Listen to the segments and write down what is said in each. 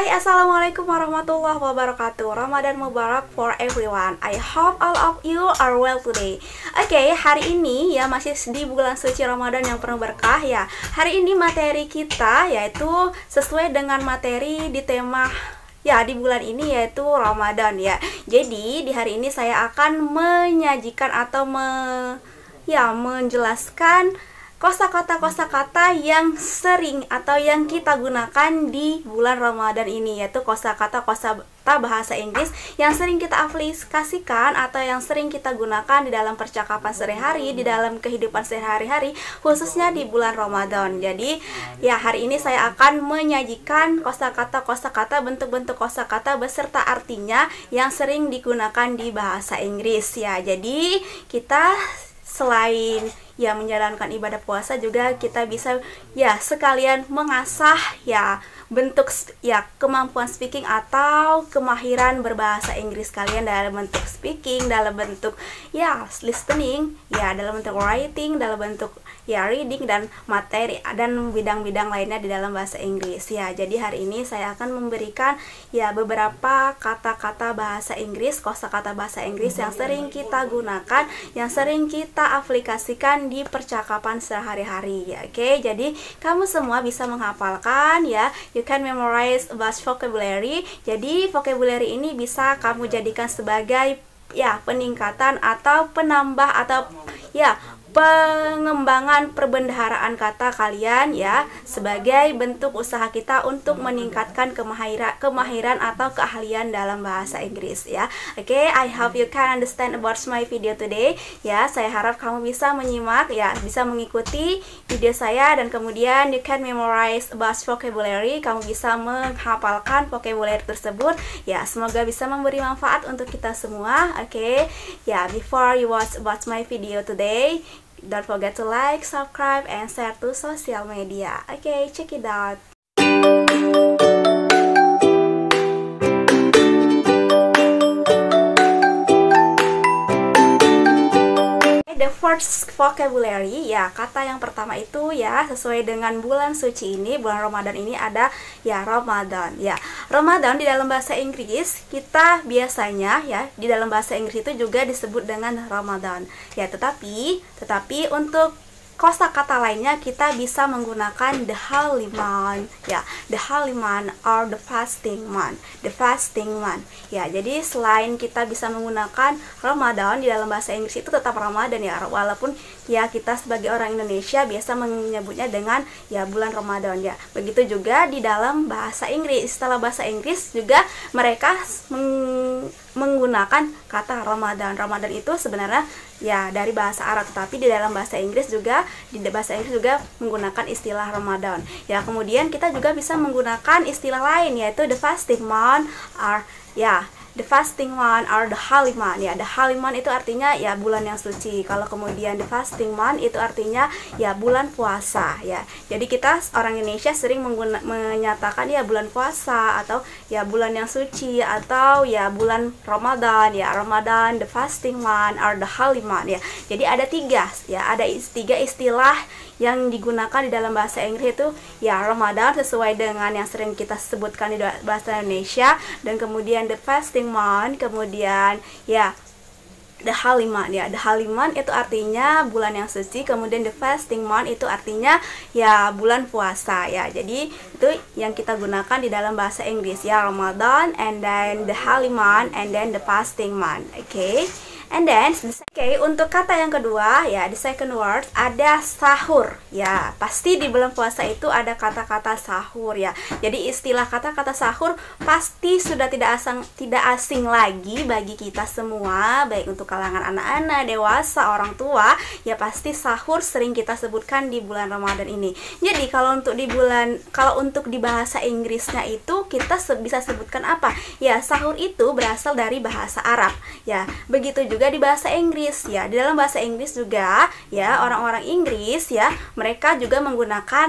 Hai assalamualaikum warahmatullahi wabarakatuh Ramadan Mubarak for everyone I hope all of you are well today Oke okay, hari ini ya masih di bulan suci Ramadan yang penuh berkah ya Hari ini materi kita yaitu sesuai dengan materi di tema ya di bulan ini yaitu Ramadan ya Jadi di hari ini saya akan menyajikan atau me, ya menjelaskan kosakata kosakata yang sering atau yang kita gunakan di bulan Ramadan ini yaitu kosakata kosakata bahasa Inggris yang sering kita aplikasikan atau yang sering kita gunakan di dalam percakapan sehari-hari di dalam kehidupan sehari-hari khususnya di bulan Ramadan. Jadi ya hari ini saya akan menyajikan kosakata kosakata bentuk-bentuk kosakata beserta artinya yang sering digunakan di bahasa Inggris ya. Jadi kita selain ya menjalankan ibadah puasa juga kita bisa ya sekalian mengasah ya bentuk ya kemampuan speaking atau kemahiran berbahasa Inggris kalian dalam bentuk speaking, dalam bentuk ya listening, ya dalam bentuk writing, dalam bentuk ya reading dan materi dan bidang-bidang lainnya di dalam bahasa Inggris ya jadi hari ini saya akan memberikan ya beberapa kata-kata bahasa Inggris kosakata bahasa Inggris yang sering kita gunakan yang sering kita aplikasikan di percakapan sehari-hari ya oke jadi kamu semua bisa menghafalkan ya you can memorize bahasa vocabulary jadi vocabulary ini bisa kamu jadikan sebagai ya peningkatan atau penambah atau ya pengembangan perbendaharaan kata kalian ya sebagai bentuk usaha kita untuk meningkatkan kemahiran kemahiran atau keahlian dalam bahasa Inggris ya. Oke, okay, I hope you can understand about my video today. Ya, saya harap kamu bisa menyimak ya, bisa mengikuti video saya dan kemudian you can memorize about vocabulary. Kamu bisa menghafalkan vocabulary tersebut. Ya, semoga bisa memberi manfaat untuk kita semua. Oke. Okay? Ya, yeah, before you watch about my video today, Don't forget to like, subscribe, and share to social media. Okay, check it out. March vocabulary ya kata yang pertama itu ya sesuai dengan bulan suci ini bulan Ramadan ini ada ya Ramadan ya Ramadan di dalam bahasa Inggris kita biasanya ya di dalam bahasa Inggris itu juga disebut dengan Ramadan ya tetapi tetapi untuk kosa kata lainnya kita bisa menggunakan the holy month ya the holy month or the fasting month the fasting month ya jadi selain kita bisa menggunakan Ramadan di dalam bahasa Inggris itu tetap Ramadan ya walaupun ya kita sebagai orang Indonesia biasa menyebutnya dengan ya bulan Ramadan ya begitu juga di dalam bahasa Inggris setelah bahasa Inggris juga mereka menggunakan kata Ramadan. Ramadan itu sebenarnya ya dari bahasa Arab tetapi di dalam bahasa Inggris juga di bahasa Inggris juga menggunakan istilah Ramadan. Ya, kemudian kita juga bisa menggunakan istilah lain yaitu the fasting month are ya the fasting month or the holy month ya the holy month itu artinya ya bulan yang suci kalau kemudian the fasting month itu artinya ya bulan puasa ya jadi kita orang Indonesia sering mengguna, menyatakan ya bulan puasa atau ya bulan yang suci atau ya bulan Ramadan ya Ramadan the fasting month or the holy month ya jadi ada tiga ya ada tiga istilah yang digunakan di dalam bahasa Inggris itu ya Ramadan sesuai dengan yang sering kita sebutkan di bahasa Indonesia dan kemudian the fasting month kemudian ya the month ya the month itu artinya bulan yang suci kemudian the fasting month itu artinya ya bulan puasa ya jadi itu yang kita gunakan di dalam bahasa Inggris ya Ramadan and then the month and then the fasting month oke okay? And then, oke okay, untuk kata yang kedua, ya, the second word ada sahur. Ya, pasti di bulan puasa itu ada kata-kata sahur ya. Jadi istilah kata-kata sahur pasti sudah tidak asing tidak asing lagi bagi kita semua, baik untuk kalangan anak-anak, dewasa, orang tua, ya pasti sahur sering kita sebutkan di bulan Ramadan ini. Jadi kalau untuk di bulan kalau untuk di bahasa Inggrisnya itu kita bisa sebutkan apa? Ya, sahur itu berasal dari bahasa Arab. Ya, begitu juga juga di bahasa Inggris ya. Di dalam bahasa Inggris juga ya orang-orang Inggris ya mereka juga menggunakan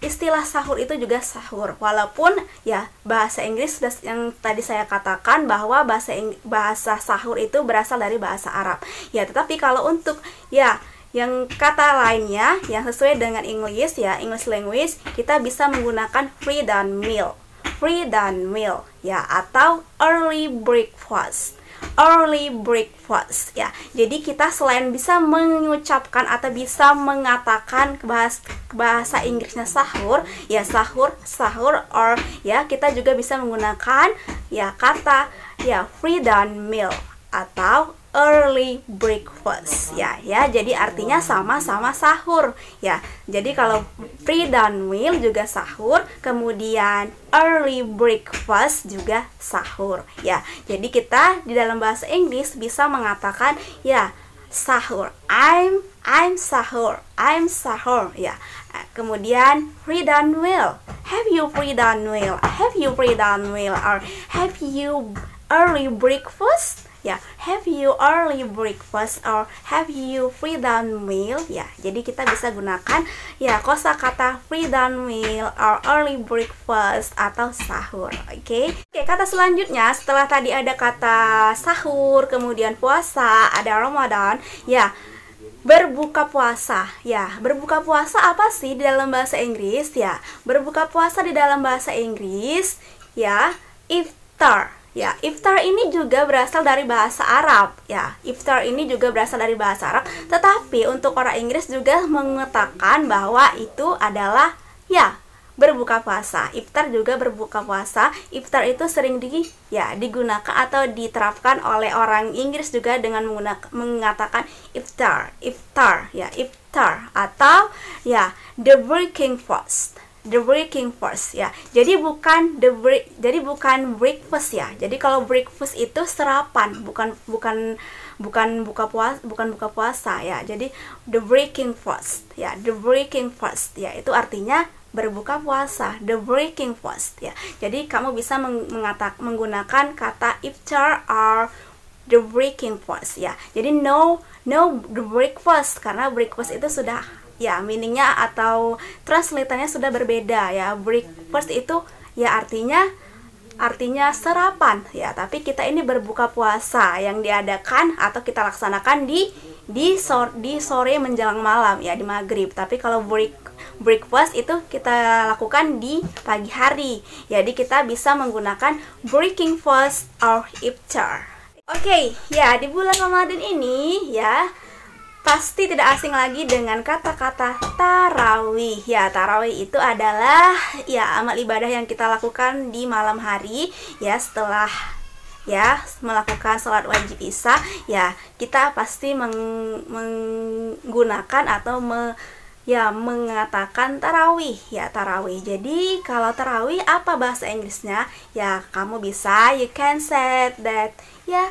istilah sahur itu juga sahur walaupun ya bahasa Inggris yang tadi saya katakan bahwa bahasa bahasa sahur itu berasal dari bahasa Arab ya tetapi kalau untuk ya yang kata lainnya yang sesuai dengan Inggris ya English language kita bisa menggunakan free dan meal free dan meal ya atau early breakfast early breakfast ya. Jadi kita selain bisa mengucapkan atau bisa mengatakan bahasa, bahasa Inggrisnya sahur, ya sahur, sahur or ya kita juga bisa menggunakan ya kata ya free dan meal atau early breakfast ya ya jadi artinya sama-sama sahur ya jadi kalau pre dan meal juga sahur kemudian early breakfast juga sahur ya jadi kita di dalam bahasa Inggris bisa mengatakan ya sahur I'm I'm sahur I'm sahur ya kemudian pre dan meal have you pre dawn meal have you pre dawn meal or have you early breakfast ya have you early breakfast or have you free down meal ya jadi kita bisa gunakan ya kosakata free down meal or early breakfast atau sahur oke okay? oke kata selanjutnya setelah tadi ada kata sahur kemudian puasa ada ramadan ya berbuka puasa ya berbuka puasa apa sih di dalam bahasa Inggris ya berbuka puasa di dalam bahasa Inggris ya iftar Ya, iftar ini juga berasal dari bahasa Arab. Ya, iftar ini juga berasal dari bahasa Arab, tetapi untuk orang Inggris juga mengatakan bahwa itu adalah ya berbuka puasa. Iftar juga berbuka puasa. Iftar itu sering di ya digunakan atau diterapkan oleh orang Inggris juga dengan mengatakan iftar, iftar, ya iftar atau ya the breaking fast the breaking first ya. Jadi bukan the break, jadi bukan breakfast ya. Jadi kalau breakfast itu serapan, bukan bukan bukan buka puasa, bukan buka puasa ya. Jadi the breaking first ya, the breaking first ya. Itu artinya berbuka puasa, the breaking fast ya. Jadi kamu bisa mengatak, menggunakan kata iftar are the breaking fast ya. Jadi no no the breakfast karena breakfast itu sudah ya meaningnya atau translatannya sudah berbeda ya breakfast itu ya artinya artinya sarapan ya tapi kita ini berbuka puasa yang diadakan atau kita laksanakan di di sore, di sore menjelang malam ya di maghrib tapi kalau break breakfast itu kita lakukan di pagi hari jadi kita bisa menggunakan breaking fast or iftar oke okay, ya di bulan ramadan ini ya pasti tidak asing lagi dengan kata-kata tarawih. Ya, tarawih itu adalah ya amal ibadah yang kita lakukan di malam hari ya setelah ya melakukan sholat wajib isya ya kita pasti meng, menggunakan atau me, ya mengatakan tarawih ya tarawih jadi kalau tarawih apa bahasa Inggrisnya ya kamu bisa you can say that ya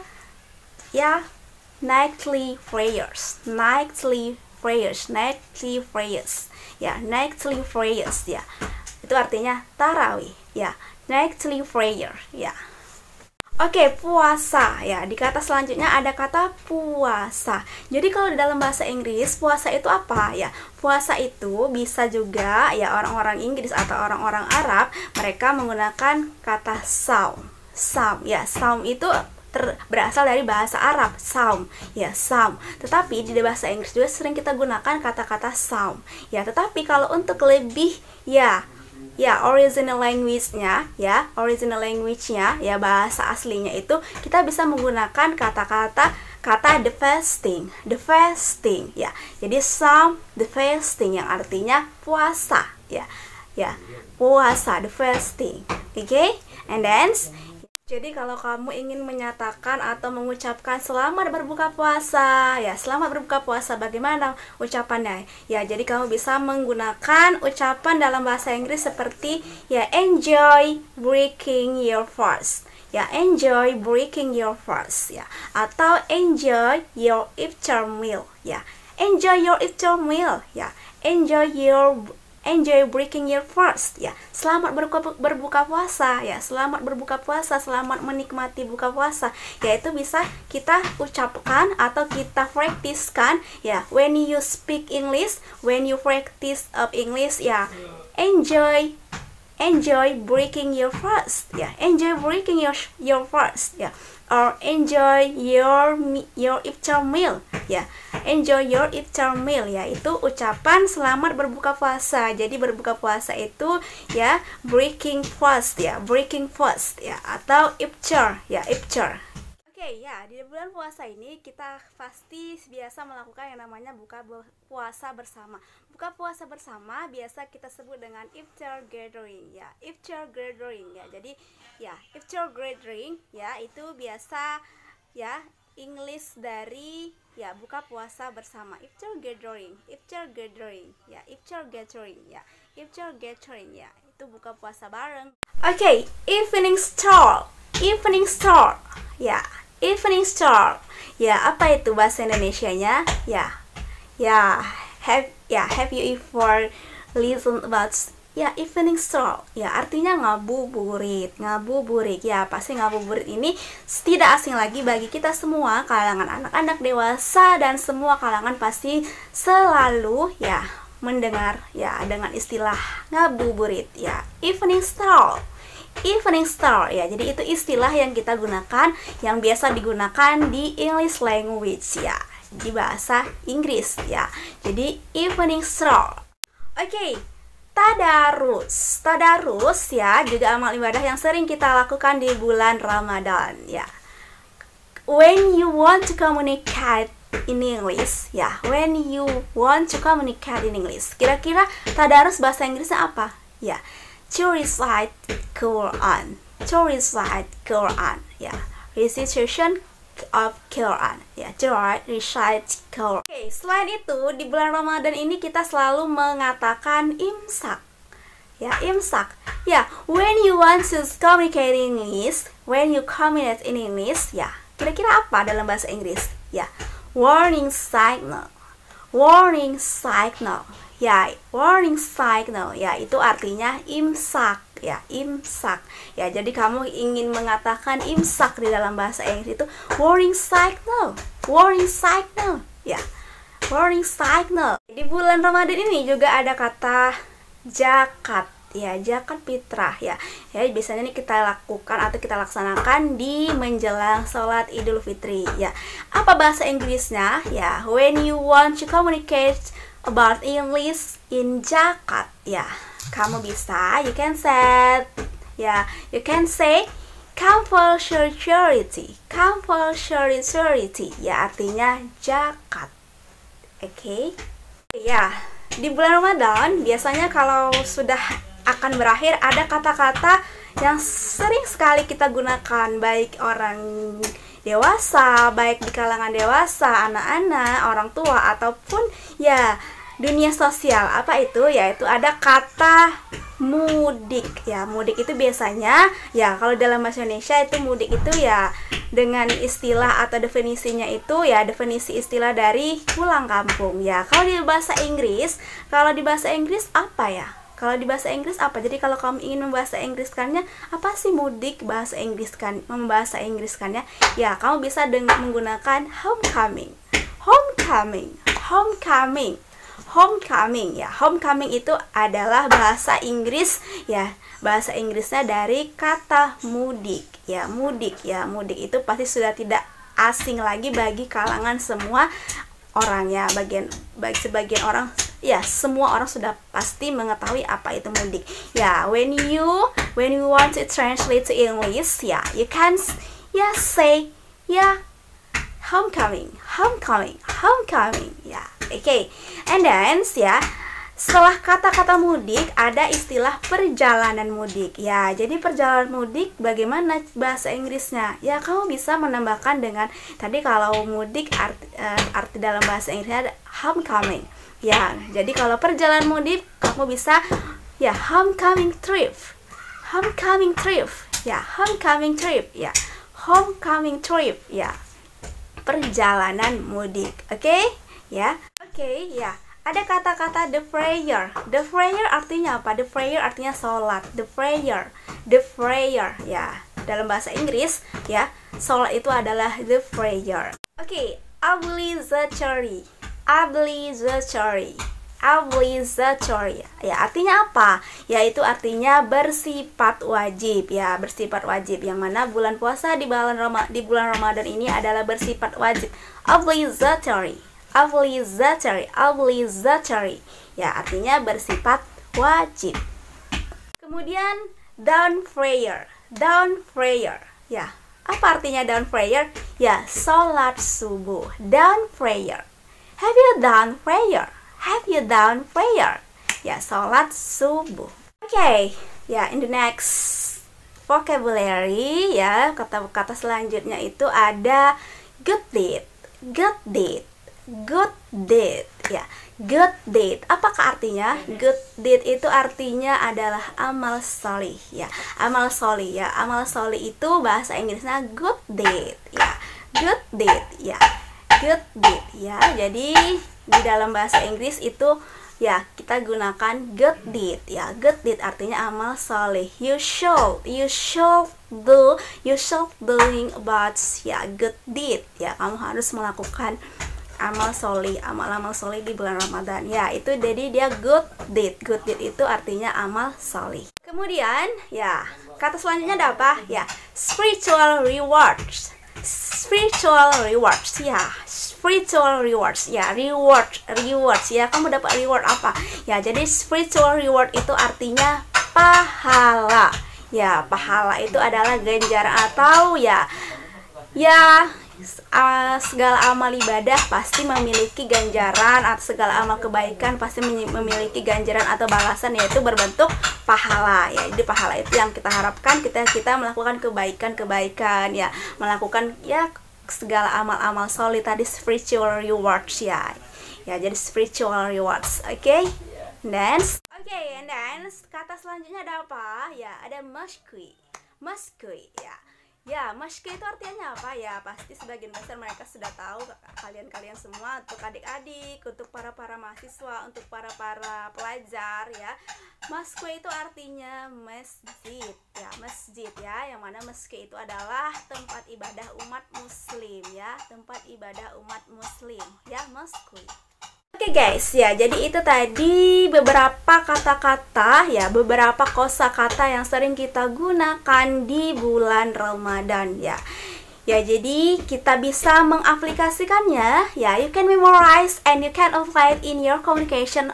ya nightly prayers, nightly prayers, nightly prayers, ya nightly prayers ya itu artinya tarawih ya nightly prayer ya oke okay, puasa ya di kata selanjutnya ada kata puasa jadi kalau di dalam bahasa Inggris puasa itu apa ya puasa itu bisa juga ya orang-orang Inggris atau orang-orang Arab mereka menggunakan kata saum saum ya saum itu ter, berasal dari bahasa Arab sound ya sound tetapi di bahasa Inggris juga sering kita gunakan kata-kata sound ya tetapi kalau untuk lebih ya ya original language-nya ya original language-nya ya bahasa aslinya itu kita bisa menggunakan kata-kata kata the fasting the fasting ya jadi some the fasting yang artinya puasa ya ya puasa the fasting oke okay? and then jadi kalau kamu ingin menyatakan atau mengucapkan selamat berbuka puasa, ya selamat berbuka puasa bagaimana ucapannya? Ya jadi kamu bisa menggunakan ucapan dalam bahasa Inggris seperti ya enjoy breaking your fast. Ya enjoy breaking your fast ya atau enjoy your iftar meal ya. Enjoy your iftar meal ya. Enjoy your enjoy breaking your fast ya selamat berbuka, berbuka puasa ya selamat berbuka puasa selamat menikmati buka puasa yaitu bisa kita ucapkan atau kita praktiskan ya when you speak English when you practice of English ya enjoy enjoy breaking your fast ya yeah. enjoy breaking your your fast ya yeah. or enjoy your your iftar meal ya yeah. enjoy your iftar meal ya itu ucapan selamat berbuka puasa jadi berbuka puasa itu ya breaking fast ya breaking fast ya atau iftar ya iftar okay, ya di bulan puasa ini kita pasti biasa melakukan yang namanya buka puasa bersama. Buka puasa bersama biasa kita sebut dengan iftar gathering ya, iftar gathering ya. Jadi ya iftar gathering ya itu biasa ya English dari ya buka puasa bersama iftar gathering, iftar gathering ya, iftar gathering ya, iftar gathering ya. Itu buka puasa bareng. Oke, okay, evening stroll evening stroll ya. Evening star. Ya, apa itu bahasa Indonesia-nya? Ya. Ya, have ya have you ever listen about ya evening stroll ya artinya ngabuburit ngabuburit ya pasti ngabuburit ini tidak asing lagi bagi kita semua kalangan anak-anak dewasa dan semua kalangan pasti selalu ya mendengar ya dengan istilah ngabuburit ya evening stroll evening star ya. Jadi itu istilah yang kita gunakan yang biasa digunakan di English language ya. Di bahasa Inggris ya. Jadi evening star. Oke, tadarus. Tadarus ya juga amal ibadah yang sering kita lakukan di bulan Ramadan ya. When you want to communicate in English ya, when you want to communicate in English. Kira-kira tadarus bahasa Inggrisnya apa? Ya, to recite Quran to recite Quran ya yeah. recitation of Quran ya yeah, recite Quran Oke okay, selain itu di bulan Ramadan ini kita selalu mengatakan imsak ya imsak ya when you want to communicate in English when you communicate in English ya kira-kira apa dalam bahasa Inggris ya warning signal warning signal ya warning signal oh, ya itu artinya imsak ya imsak ya jadi kamu ingin mengatakan imsak di dalam bahasa Inggris itu warning signal warning signal ya warning signal di bulan Ramadan ini juga ada kata jakat ya jakat fitrah ya ya biasanya ini kita lakukan atau kita laksanakan di menjelang sholat idul fitri ya apa bahasa Inggrisnya ya when you want to communicate about English in Jakarta ya kamu bisa you can say ya you can say compulsory charity compulsory charity ya artinya Jakarta oke okay? ya di bulan Ramadan biasanya kalau sudah akan berakhir ada kata-kata yang sering sekali kita gunakan baik orang dewasa, baik di kalangan dewasa, anak-anak, orang tua ataupun ya dunia sosial. Apa itu? Yaitu ada kata mudik ya mudik itu biasanya ya kalau dalam bahasa Indonesia itu mudik itu ya dengan istilah atau definisinya itu ya definisi istilah dari pulang kampung ya kalau di bahasa Inggris kalau di bahasa Inggris apa ya kalau di bahasa Inggris apa? Jadi kalau kamu ingin membahasa Inggriskannya, apa sih mudik bahasa Inggriskan? Membahasa Inggriskannya, ya kamu bisa dengan menggunakan homecoming. Homecoming, homecoming, homecoming ya. Homecoming itu adalah bahasa Inggris ya. Bahasa Inggrisnya dari kata mudik ya, mudik ya. Mudik itu pasti sudah tidak asing lagi bagi kalangan semua orang ya bagian bagi sebagian orang ya semua orang sudah pasti mengetahui apa itu mudik ya when you when you want to translate to English ya you can ya say ya homecoming homecoming homecoming ya oke okay. and then ya setelah kata-kata mudik ada istilah perjalanan mudik ya jadi perjalanan mudik bagaimana bahasa Inggrisnya ya kamu bisa menambahkan dengan tadi kalau mudik arti, uh, arti dalam bahasa Inggrisnya ada homecoming Ya, jadi kalau perjalanan mudik kamu bisa ya homecoming trip. Homecoming trip. Ya, homecoming trip. Ya, homecoming trip. Ya. Perjalanan mudik. Oke? Okay? Ya. Oke, okay, ya. Ada kata-kata the prayer. The prayer artinya apa? The prayer artinya sholat. The prayer. The prayer, ya. Dalam bahasa Inggris, ya, sholat itu adalah the prayer. Oke, okay, Abli Zachary obligatory obligatory ya artinya apa yaitu artinya bersifat wajib ya bersifat wajib yang mana bulan puasa di bulan Roma, di bulan Ramadan ini adalah bersifat wajib obligatory obligatory obligatory ya artinya bersifat wajib kemudian down prayer down prayer ya apa artinya down prayer ya salat subuh down prayer Have you done prayer? Have you done prayer? Ya, sholat subuh. Oke, okay. ya, in the next vocabulary ya, kata-kata selanjutnya itu ada good deed, good deed, good deed. Ya, good deed. Apakah artinya? Good deed itu artinya adalah amal solih ya. Amal solih ya. Amal solih itu bahasa Inggrisnya good deed ya. Good deed ya good deed ya. Jadi di dalam bahasa Inggris itu ya kita gunakan good deed ya good deed artinya amal soleh you should you should do you should doing about ya good deed ya kamu harus melakukan amal soleh amal-amal soleh di bulan Ramadan ya itu jadi dia good deed good deed itu artinya amal soleh kemudian ya kata selanjutnya ada apa ya spiritual rewards spiritual rewards ya spiritual rewards ya reward rewards ya kamu dapat reward apa ya jadi spiritual reward itu artinya pahala ya pahala itu adalah ganjar atau ya ya Ah, segala amal ibadah pasti memiliki ganjaran atau segala amal kebaikan pasti memiliki ganjaran atau balasan yaitu berbentuk pahala ya jadi pahala itu yang kita harapkan kita kita melakukan kebaikan kebaikan ya melakukan ya segala amal-amal solid tadi spiritual rewards ya ya jadi spiritual rewards oke okay? next oke okay, kata selanjutnya ada apa ya ada maskui maskui ya Ya, meski itu artinya apa ya? Pasti sebagian besar mereka sudah tahu kalian-kalian semua untuk adik-adik, untuk para-para mahasiswa, untuk para-para pelajar ya. Meski itu artinya masjid ya, masjid ya, yang mana meski itu adalah tempat ibadah umat muslim ya, tempat ibadah umat muslim ya, maske. Oke okay guys, ya jadi itu tadi beberapa kata-kata ya, beberapa kosakata yang sering kita gunakan di bulan Ramadan ya. Ya, jadi kita bisa mengaplikasikannya. Ya, you can memorize and you can apply it in your communication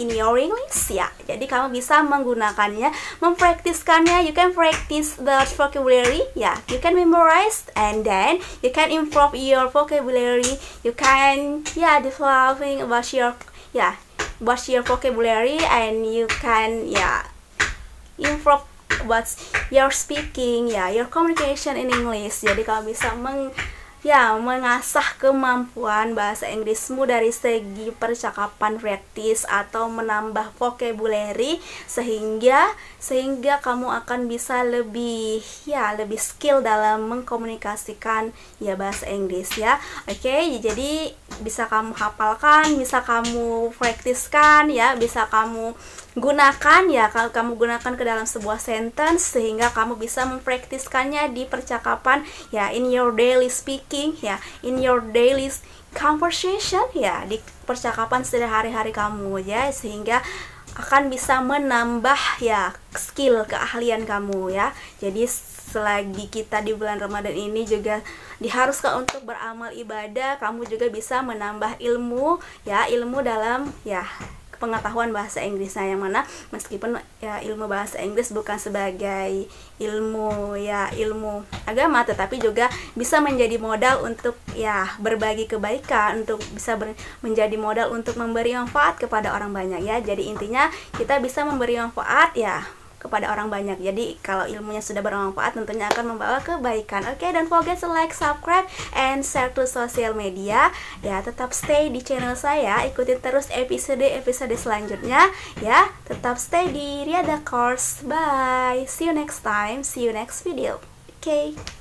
in your English ya. Jadi kamu bisa menggunakannya, mempraktiskannya. You can practice the vocabulary ya. You can memorize and then you can improve your vocabulary. You can ya yeah, developing about your ya yeah, about your vocabulary and you can ya yeah, improve what's your speaking ya, your communication in English. Jadi kamu bisa meng Ya, mengasah kemampuan bahasa Inggrismu dari segi percakapan praktis atau menambah vocabulary sehingga sehingga kamu akan bisa lebih ya lebih skill dalam mengkomunikasikan ya bahasa Inggris ya oke okay, jadi bisa kamu hafalkan bisa kamu praktiskan ya bisa kamu gunakan ya kalau kamu gunakan ke dalam sebuah sentence sehingga kamu bisa mempraktiskannya di percakapan ya in your daily speaking ya in your daily conversation ya di percakapan sehari-hari kamu ya sehingga akan bisa menambah ya skill keahlian kamu ya. Jadi selagi kita di bulan Ramadan ini juga diharuskan untuk beramal ibadah, kamu juga bisa menambah ilmu ya, ilmu dalam ya pengetahuan bahasa Inggrisnya yang mana meskipun ya ilmu bahasa Inggris bukan sebagai ilmu ya ilmu agama tetapi juga bisa menjadi modal untuk ya berbagi kebaikan untuk bisa ber, menjadi modal untuk memberi manfaat kepada orang banyak ya jadi intinya kita bisa memberi manfaat ya kepada orang banyak. Jadi kalau ilmunya sudah bermanfaat tentunya akan membawa kebaikan. Oke, okay, don't forget to like, subscribe, and share to social media. Ya, tetap stay di channel saya, ikutin terus episode-episode selanjutnya. Ya, tetap stay di Riada Course. Bye. See you next time. See you next video. Oke. Okay.